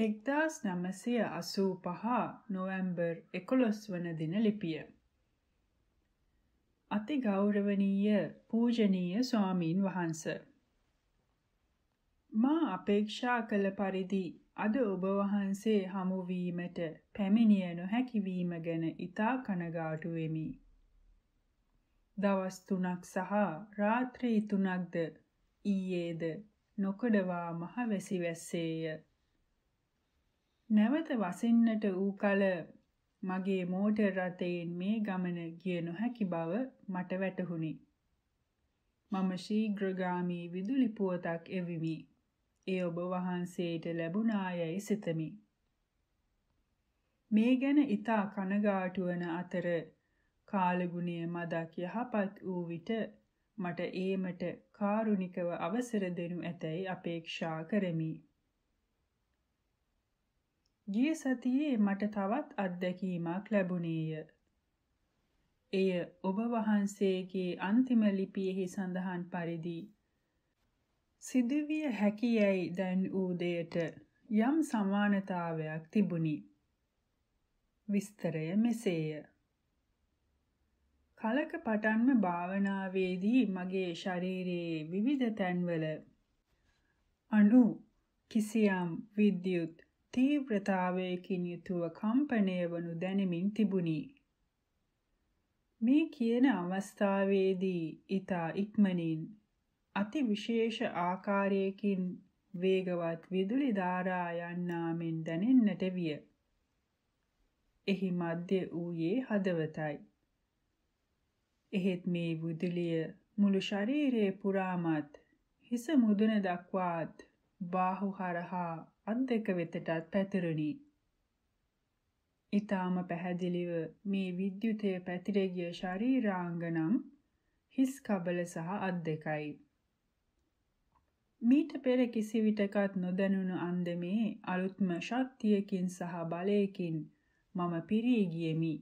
එක්දස් නමසය අසූ පහ නොවැම්බර් එකොළොස් වන දින ලිපිය. අති ගෞරවනීය පූජනීය ස්වාමීන් වහන්ස. මා අපේක්ෂා කළ පරිදි අද ඔබ වහන්සේ හමුවීමට පැමිණිය නොහැකිවීම ගැන ඉතා කනගාටු වෙමි. දවස් තුනක් සහ රාත්‍රී තුනක්ද ඊයේද නොකඩවා මහ වැසි වැස්සේය. නැවත වසින්නට ඌ කල මගේ මෝටර් රථයෙන් මේ ගමන ගිය නොහැකි බව මට වැටහුණි. මම ශීඝ්‍රගාමී විදුලි පුවතක් එවිමි. ඒ ඔබ වහන්සේට ලැබුණායයි සිතමි. මේ ගැන ඊතා කනගාටු වන අතර කාලගුණය මදක් යහපත් වූ විට මට ඒමට කාරුණිකව අවසර දෙනු ඇතැයි අපේක්ෂා කරමි. ගිය සතියේ මට තවත් අත්දැකීමක් ලැබුණේය. එය ඔබ වහන්සේගේ අන්තිම ලිපියෙහි සඳහන් පරිදි සිදුවිය හැකියයි දැන් ඌ දෙයට යම් සමානතාවයක් තිබුණි. විස්තරය මෙසේය. කලක පටන්ම භාවනාවේදී මගේ ශරීරයේ විවිධ තැන්වල අණු කිසියම් විද්‍යුත් තීව්‍රතාවයකින් යුතුව කම්පණය වනු දැනෙමින් තිබුණි. මේ කියන අවස්ථාවේදී ඊතා ඉක්මනින් අතිවිශේෂ ආකාරයකින් වේගවත් විදුලි ධාරා යන්නා මෙන් දැනෙන්නට විය. එහි මැද ඌයේ හදවතයි. එහෙත් මේ විදුලිය මුළු ශරීරයේ පුරාමත් හිස මුදුන දක්වාත් බාහු හරහා අත් දෙක වෙතටත් පැතිරුණි. ඊටාම පැහැදිලිව මේ විද්‍යුතය පැතිර ගිය ශරීරාංගනම් හිස් කබල සහ අත් දෙකයි. මීට පෙර කිසි විටකත් නොදැනුණු අන්දමේ අලුත්ම ශක්තියකින් සහ බලයකින් මම පිරී ගියෙමි.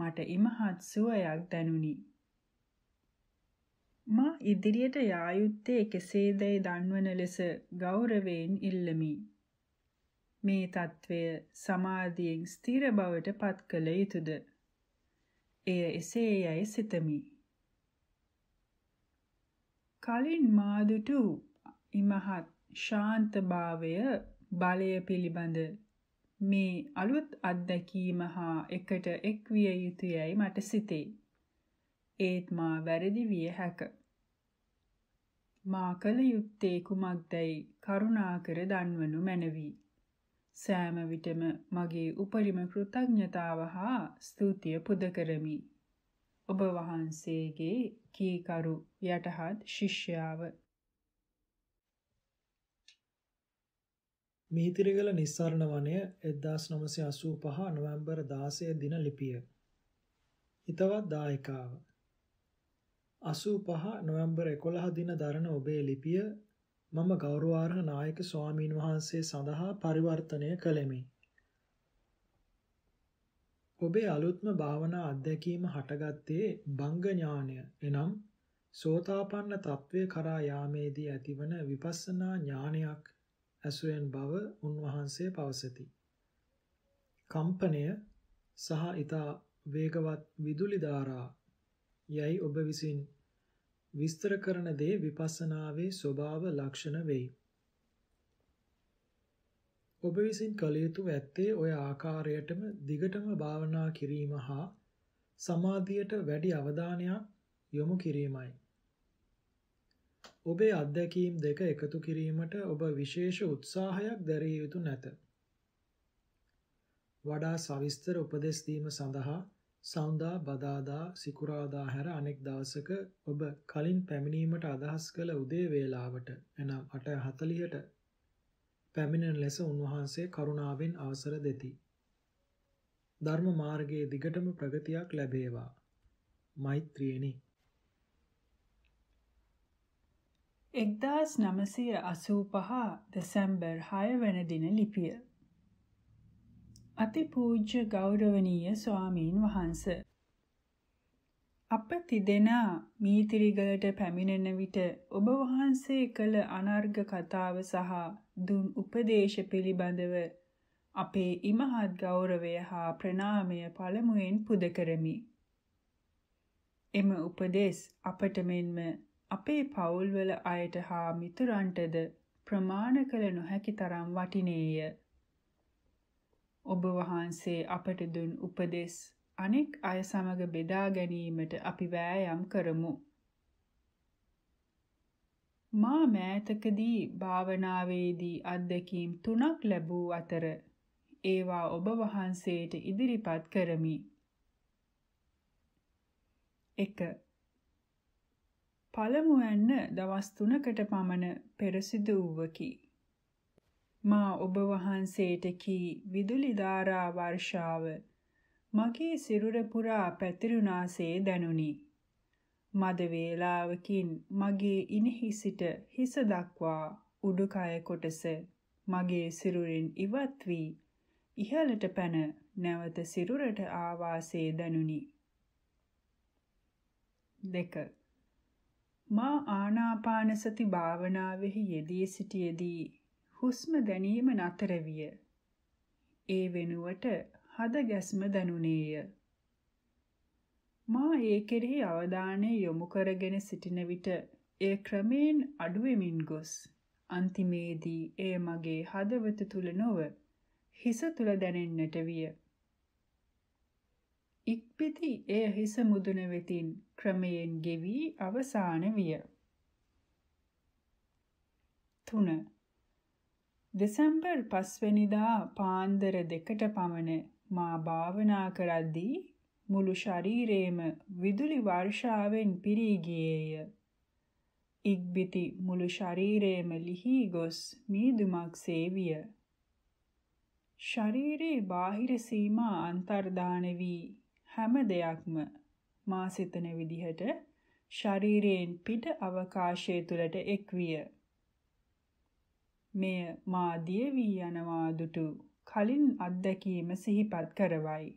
මට ඉමහත් සුවයක් දැනුනි. මා ඉදිරියට යා යුත්තේ කෙසේදයි දන්වන ලෙස ගෞරවයෙන් ඉල්ලමි. මේ తත්වය සමාධියෙන් ස්ථිර බවට පත් කළ යුතුයද? එය එසේ යයි සිතමි. කලින් මාදුටු ඉමහත් ශාන්ත භාවය බලය පිළිබඳ මේ අලුත් අත්දැකීම හා එකට එක්විය යුතුයයි මට සිතේ. ඒත් මා වැරදි විය හැක. මා කල යුත්තේ කුමක්දයි කරුණාකර දන්වනු මැනවි. සෑම විටම මගේ උපරිම කෘතඥතාව හා ස්තුතිය පුද කරමි. ඔබ වහන්සේගේ කීකරු යටහත් ශිෂ්‍යාව මිහිතිරිගල නිස්සාරණ වනය 1985 නොවැම්බර් 16 දින ලිපිය. හිතවත් දායකාව 85 නොවැම්බර් 11 දින දරන ඔබේ ලිපිය මම ගෞරවාර්හ නායක ස්වාමින් වහන්සේ සඳහා පරිවර්තනය කළෙමි. ඔබේ අලුත්ම භාවනා අත්දැකීම හටගත්තේ බංග ඥානය එනම් සෝතාපන්න තත්වය කරා යාමේදී ඇතිවන විපස්සනා ඥානයක් ඇසුරෙන් බව උන්වහන්සේ පවසති. කම්පනය සහ ඊතා වේගවත් විදුලි ධාරා යයි ඔබ විසින් විස්තර කරන දේ විපස්සනාවේ ස්වභාව ලක්ෂණ වෙයි. ඔබ විසින් කළ යුතු ඇත්තේ ඔය ආකාරයටම දිගටම භාවනා කිරීම හා සමාධියට වැඩි අවධානයක් යොමු කිරීමයි. ඔබේ අත්දැකීම් දෙක එකතු කිරීමට ඔබ විශේෂ උත්සාහයක් දැරිය යුතු නැත. වඩා සවිස්තර උපදෙස් දීම සඳහා සවුදා බදාදා සිකුරාදා හැර අනෙක් දවසක ඔබ කලින් පැමිණීමට අදහස් කළ උදේ වේලාවට එනම් 8:40ට පැමිණෙන ලෙස උන්වහන්සේ කරුණාවෙන් අවසර දෙති. ධර්ම මාර්ගයේ දිගටම ප්‍රගතියක් ලැබේවා. මෛත්‍රියනි 1985 දෙසැම්බර් 6 වෙනි දින ලිපිය අතිපූජ්‍ය ගෞරවනීය ස්වාමීන් වහන්ස අප තිදෙනා මීතිරිගලට පැමිණෙන විට ඔබ වහන්සේ කළ අනර්ග කතාව සහ දුන් උපදේශ පිළිබඳව අපේ ඉමහත් ගෞරවය හා ප්‍රණාමය පළමුවෙන් පුද කරමි. එම උපදේශ අපට මෙන්ම අපේ පවුල්වල අයට හා මිතුරන්ටද ප්‍රමාණ කළ නොහැකි තරම් වටිනේය. ඔබ වහන්සේ අපට දුන් උපදෙස් අනෙක් අය සමග බෙදා ගැනීමට අපි වෑයම් කරමු. මා මෑතකදී භාවනාවේදී අත්දැකීම් තුනක් ලැබූ අතර ඒවා ඔබ වහන්සේට ඉදිරිපත් කරමි. 1. පළමුවැන්න දවස් 3කට පමණ පෙර සිදු වූවකි. මා ඔබ වහන්සේට කී විදුලි ධාරා වර්ෂාව මගේ සිරුර පුරා පැතිරුණාසේ දැනුනි. මද වේලාවකින් මගේ ඉනෙහි සිට හිස දක්වා උඩුකය කොටස මගේ සිරුරින් ඉවත් වී ඉහළට පැන නැවත සිරුරට ආවාසේ දැනුනි. දෙක මා ආනාපානසති භාවනාවෙහි යෙදී සිටියේදී හුස්ම දැනීම නතර විය. ඒ වෙනුවට හද ගැස්ම දනුනේය. මා ඒ කෙරෙහි අවධානය යොමු කරගෙන සිටින විට ඒ ක්‍රමයෙන් අඩුවෙමින් ගොස් අන්තිමේදී එය මගේ හදවත තුල නොව හිස තුල දැනෙන්නට විය. ඉක්පිති එය හිස මුදුන වෙතින් ක්‍රමයෙන් ගෙවි අවසාන විය. 3 දෙසැම්බර් 5 වෙනිදා පාන්දර 2ට පමණ මා භාවනා කරද්දී මුළු ශරීරේම විදුලි වර්ෂාවෙන් පිරී ගියේය. ඉක්බිති මුළු ශරීරේම ලිහි ගොස් මීදුමක් සේවිය. ශරීරේ බාහිර සීමා අන්තර්දාන වී හැම දෙයක්ම මා සිතන විදිහට ශරීරයෙන් පිට අවකාශය තුලට එක්විය. මෙය මා දිය වී යනවා දුටු කලින් අත්දැකීම සිහිපත් කරවයි.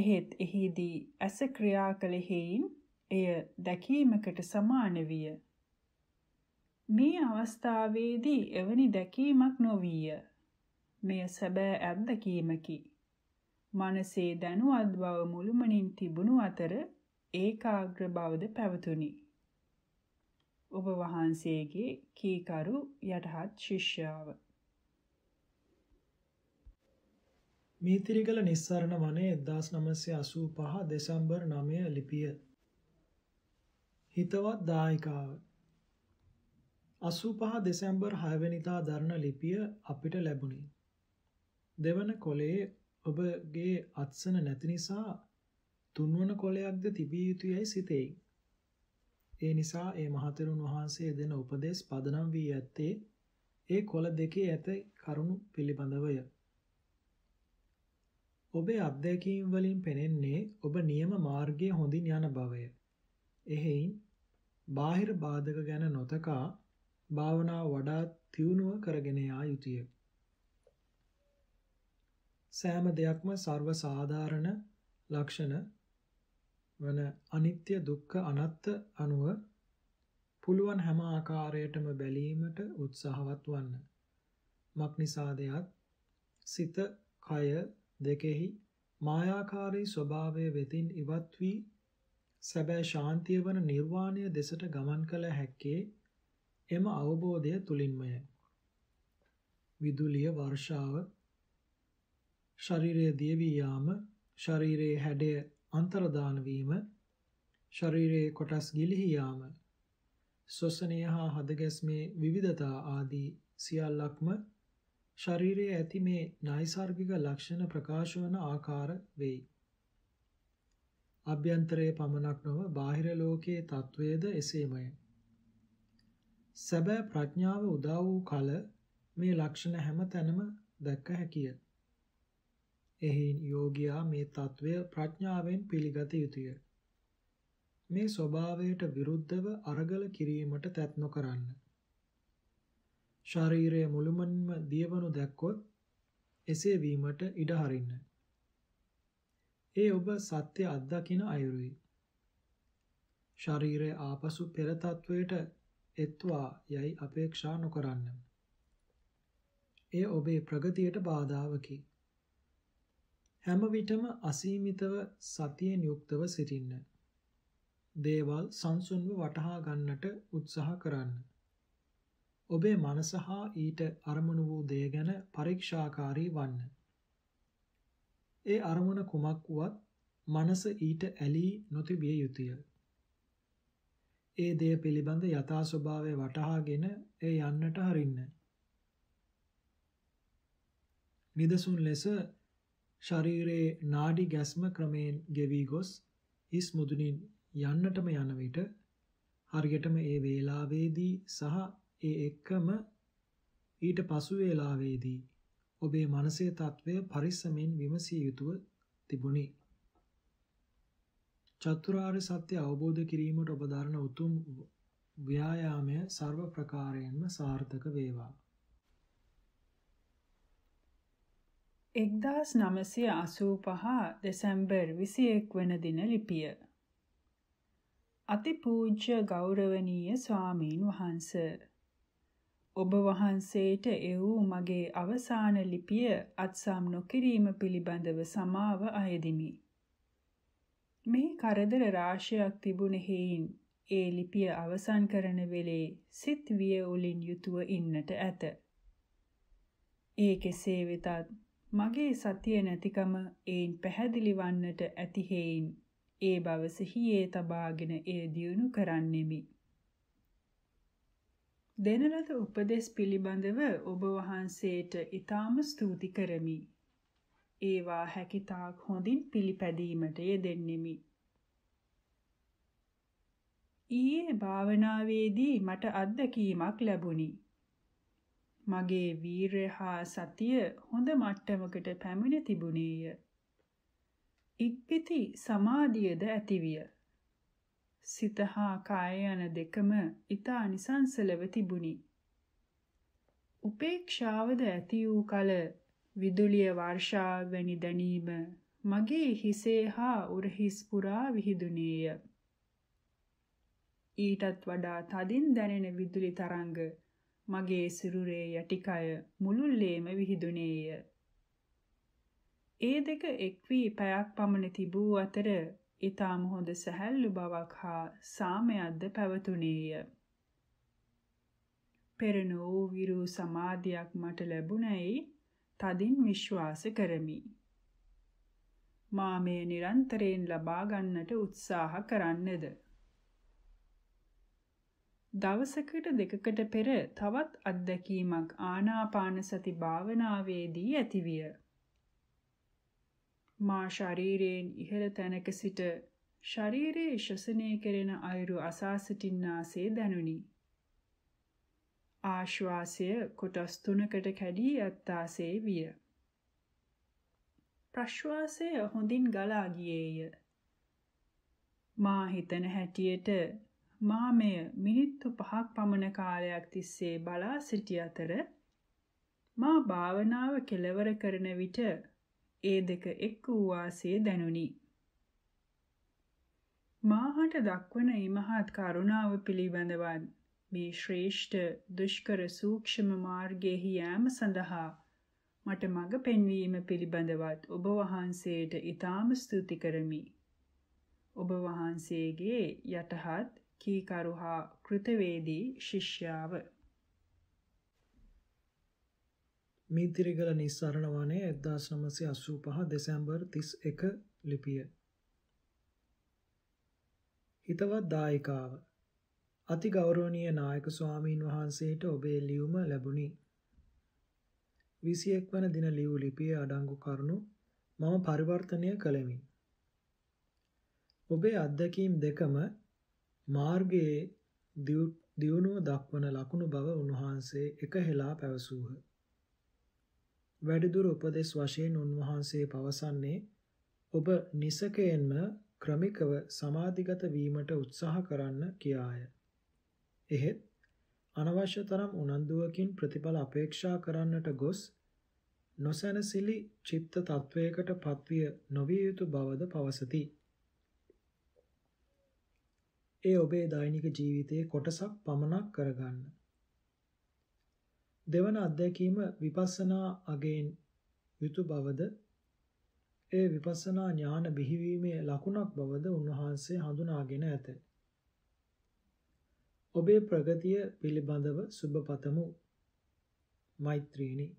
එහෙත් එහිදී ඇස ක්‍රියා කළ හේයින් එය දැකීමකට සමාන විය. මේ අවස්ථාවේදී එවැනි දැකීමක් නොවිය. මෙය සැබෑ අත්දැකීමකි. මනසේ දැනුවත් බව මුළුමනින් තිබුණු අතර ඒකාග්‍ර බවද පැවතුණි. ඔබ වහන්සේගේ කීකරු යටහත් ශිෂ්‍යාව මීතිරිගල නිස්සරණ වනයේ 1985 දෙසැම්බර් 9 ලිපිය හිතවත් දායකාව 85 දෙසැම්බර් 6 වෙනිදා දරන ලිපිය අපිට ලැබුණේ. දෙවන කොලේ ඔබගේ අත්සන නැති නිසා තුන්වන කොලයක්ද තිබිය යුතුයයි සිතෙයි. ඒ නිසා ඒ මහතෙරුන් වහන්සේ දෙන උපදේශ පදනම් වී ඇත්තේ ඒ කොළ දෙකේ ඇත කරුණු පිළිබඳවය. ඔබේ අත්දැකීම් වලින් පෙනෙන්නේ ඔබ නියම මාර්ගයේ හොඳින් යන බවය. එහෙයින් බාහිර බාධක ගැන නොතකා භාවනා වඩා තියුණුව කරගෙන යා යුතුය. සෑම දෙයක්ම ਸਰව සාධාරණ ලක්ෂණ වන අනිත්‍ය දුක්ඛ අනාත්ත අනුව පුළුවන් හැම ආකාරයටම බැලීමට උත්සාහවත් වන්න. මක්නිසාදයක් සිත කය දෙකෙහි මායාකාරී ස්වභාවය වෙතින් ඉවත් වී සැබෑ ශාන්තිය වන නිර්වාණය දෙසට ගමන් කළ හැක්කේ එම අවබෝධය තුලින්මය. විදුලිය වර්ෂාව ශරීරයේ දියවී යාම ශරීරයේ හැඩය අන්තර්දාන වීම ශරීරයේ කොටස් ගිලිහි යාම ශ්වසනය හා හදගැස්මේ විවිධතා ආදී සියල්ලක්ම ශරීරයේ ඇති මේ නයිසાર્ගික ලක්ෂණ ප්‍රකාශ වන ආකාර වෙයි. අභ්‍යන්තරයේ පමණක් නොව බාහිර ලෝකයේ తත්වයේද එසේමය. සැබෑ ප්‍රඥාව උදා වූ කල මේ ලක්ෂණ හැම තැනම දැක්ක හැකිය. එහෙයින් යෝගියා මේ తත්වය ප්‍රඥාවෙන් පිළිගත යුතුය. මේ ස්වභාවයට විරුද්ධව අරගල කිරීමට තැත් නොකරන්න. ශරීරයේ මුළුමනින්ම දියවනු දැක්කොත් එසේ වීමට ඉඩ හරින්න. ඒ ඔබ සත්‍ය අත්දකින අයුරුයි. ශරීරයේ ආපසු පෙර තත්වයට එත්වා යයි අපේක්ෂා නොකරන්න. ඒ ඔබේ ප්‍රගතියට බාධාවකි. හැම විටම අසීමිතව සතියෙන් යුක්තව සිටින්න. දේවල් සංසුන්ව වටහා ගන්නට උත්සාහ කරන්න. ඔබේ මනස හා ඊට අරමුණු වූ දේ ගැන පරීක්ෂාකාරී වන්න. ඒ අරමුණ කුමක් වුවත් මනස ඊට ඇලී නොතිබිය යුතුය. ඒ දේ පිළිබඳ යථා ස්වභාවය වටහාගෙන ඒ යන්නට හරින්න. නිදසුන් ලෙස ශරීරයේ නාඩි ගැස්ම ක්‍රමයෙන් ගෙවි ගොස් හිස් මුදුනින් යන්නටම යන විට හරියටම ඒ වේලාවේදී සහ ඒ එක්කම ඊට පසු වේලාවේදී ඔබේ මනසේ తත්වය පරිස්සමෙන් විමසිය යුතුව තිබුණි. චතුරාර්ය සත්‍ය අවබෝධ කිරීමට ඔබ දරන උතුම් ව්‍යායාමය ਸਰව ප්‍රකාරයෙන්ම සාර්ථක වේවා. 1985 දෙසැම්බර් 21 වන දින ලිපිය අතිපූජ්‍ය ගෞරවනීය ස්වාමීන් වහන්ස ඔබ වහන්සේට එවූ මගේ අවසාන ලිපිය අත්සම් නොකිරීම පිළිබඳව සමාව අයදිමි. මෙහි කරදර රාශියක් තිබුණ හේයින් ඒ ලිපිය අවසන් කරන වෙලේ සිත් විය උලින් යුතුව ඉන්නට ඇත. ඒ කෙසේ වෙතත් මගේ සතිය නැතිකම ඒන් පැහැදිලි වන්නට ඇති හේයින් ඒ බව සිහියේ තබාගෙන ඒ දියුණු කරන්නෙමි. දෙන ලද උපදෙස් පිළිබඳව ඔබ වහන්සේට ඊටාම ස්තුති කරමි. ඒවා හැකිතාක් හොඳින් පිළිපැදීමට යෙදෙන්නෙමි. ඊයේ භාවනාවේදී මට අත්දැකීමක් ලැබුණි. මගේ වීරය හා සතිය හොඳ මට්ටමකට පැමිණ තිබුණේය. ඉක්පිති සමාධියද ඇතිවිය. සිත හා කාය යන දෙකම ඊතා නිසංසලව තිබුණි. උපේක්ෂාවද ඇති වූ කල විදුලිය වර්ෂා වැනි දැනීම මගේ හිසේ හා උරහිස් පුරා විහිදුණේය. ඊටත් වඩා තදින් දැනෙන විදුලි තරංග මගේ සිරුරේ යටිකය මුළුල්ලේම විහිදුණේය. ඒ දෙක එක් වී පැයක් පමණ තිබූ අතර ඊටාම හොඳ සැහැල්ලු බවක් හා සාමයක්ද පැවතුණේය. පෙරණෝ විරු සමාධියක් මට ලැබුණයි තදින් විශ්වාස කරමි. මා මේ නිරන්තරයෙන් ලබා ගන්නට උත්සාහ කරන්නේද? දවසකට දෙකකට පෙර තවත් අත්දැකීමක් ආනාපාන සති භාවනාවේදී ඇතිවිය. මා ශරීරයෙන් ඉහළ තැනක සිට ශරීරයේ ශ්වසනය කෙරෙන අයුරු අසා සිටින්නාසේ දැනුනි. ආශ්වාසය කොටස් තුනකට කැඩී යත්තාසේ විය. ප්‍රශ්වාසය හොඳින් ගලා ගියේය. මා හිතන හැටියට මා මෙය මිනිත්තු 5ක් පමණ කාලයක් තිස්සේ බලා සිටි අතර මා භාවනාව කෙලවර කරන විට ඒ දෙක එක් වූ වාසේ දැනුනි. මාහට දක්වන ඊමහත් කරුණාව පිළිබඳවත් මේ ශ්‍රේෂ්ඨ දුෂ්කර සූක්ෂම මාර්ගයේ යෑම සඳහා මට මඟ පෙන්වීම පිළිබඳවත් ඔබ වහන්සේට ඊටාම ස්තුති කරමි. ඔබ වහන්සේගේ යටහත් කීකරු හා කෘතවේදී ශිෂ්‍යාව මීතිරිගල නිස්සරණ වනයේ 1985 දෙසැම්බර් 31 ලිපිය හිතවත් දායකාව අති ගෞරවනීය නායක ස්වාමීන් වහන්සේට ඔබේ ලියුම ලැබුණි 21 වන දින ලියු ලිපියේ අඩංගු කරුණු මම පරිවර්තනය කළෙමි ඔබේ අත්දැකීම් දෙකම මාර්ගයේ දියුණුව දක්වන ලකුණු බව උන්වහන්සේ එකහෙලා පැවසූහ. වැඩිදුර උපදෙස් වශයෙන් උන්වහන්සේ පවසන්නේ ඔබ නිසකයෙන්ම ක්‍රමිකව සමාධිගත වීමට උත්සාහ කරන්න කියාය. එහෙත් අනවශ්‍ය තරම් උනන්දුවකින් ප්‍රතිඵල අපේක්ෂා කරන්නට ගොස් නොසැනසිලි චිත්ත තත්වයකට පත්විය නොවිය යුතු බවද පවසති. ඒ ඔබේ දෛනික ජීවිතයේ කොටසක් පමණක් කරගන්න. දෙවන අත්දැකීම විපස්සනා අගෙන් යුතු බවද ඒ විපස්සනා ඥාන බිහිවීමේ ලකුණක් බවද උන්වහන්සේ හඳුනාගෙන ඇත. ඔබේ ප්‍රගතිය පිළිබඳව සුබ පතමු. මෛත්‍රීණී